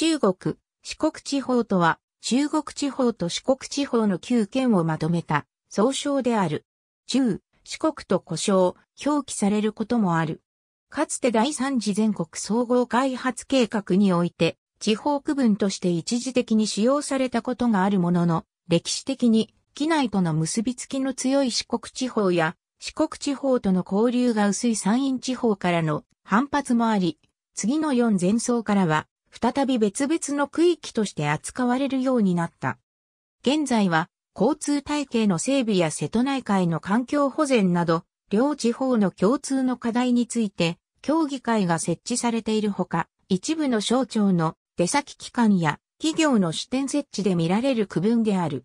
中国、四国地方とは、中国地方と四国地方の9県をまとめた、総称である。中、四国と呼称、表記されることもある。かつて第三次全国総合開発計画において、地方区分として一時的に使用されたことがあるものの、歴史的に、機内との結びつきの強い四国地方や、四国地方との交流が薄い山陰地方からの反発もあり、次の4前奏からは、再び別々の区域として扱われるようになった。現在は、交通体系の整備や瀬戸内海の環境保全など、両地方の共通の課題について、協議会が設置されているほか、一部の省庁の出先機関や企業の支店設置で見られる区分である。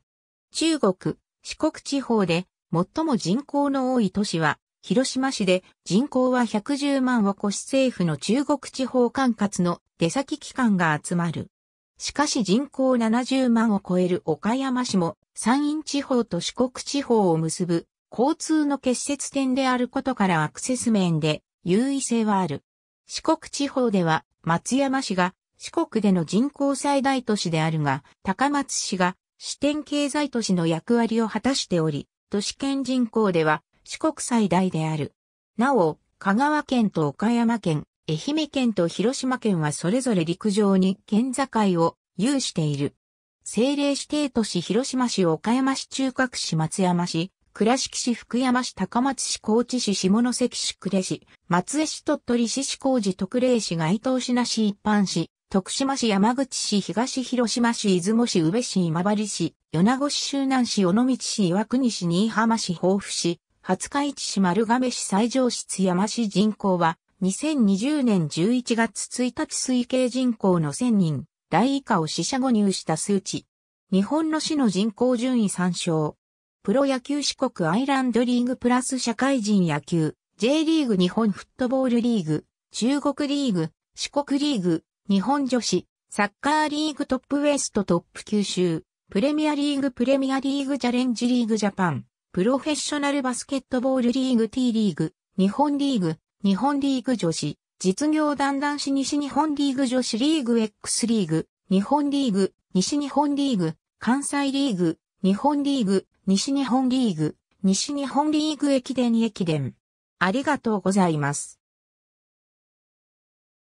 中国、四国地方で最も人口の多い都市は、広島市で人口は110万を超し政府の中国地方管轄の出先機関が集まる。しかし人口70万を超える岡山市も山陰地方と四国地方を結ぶ交通の結節点であることからアクセス面で優位性はある。四国地方では松山市が四国での人口最大都市であるが、高松市が支店経済都市の役割を果たしており、都市圏人口では四国最大である。なお、香川県と岡山県、愛媛県と広島県はそれぞれ陸上に県境を有している。政令指定都市広島市岡山市中核市松山市、倉敷市福山市高松市高知市下関市呉市、松江市鳥取市市高寺特例市該当市那市一般市、徳島市山口市東広島市出雲市宇部市今治市、米子市周南市尾道市岩国市新居浜市豊富市、廿日市市丸亀市西条市津山市人口は2020年11月1日推計人口の1000人、大以下を死者誤入した数値。日本の市の人口順位参照。プロ野球四国アイランドリーグプラス社会人野球、J リーグ日本フットボールリーグ、中国リーグ、四国リーグ、日本女子、サッカーリーグトップウエストトップ九州、プレミアリーグプレミアリーグチャレンジリーグジャパン、プロフェッショナルバスケットボールリーグ T リーグ、日本リーグ、日本リーグ女子、実業団男子西日本リーグ女子リーグ X リーグ、日本リーグ、西日本リーグ、関西リーグ、日本リーグ、西日本リーグ、西日本リーグ駅伝駅伝。ありがとうございます。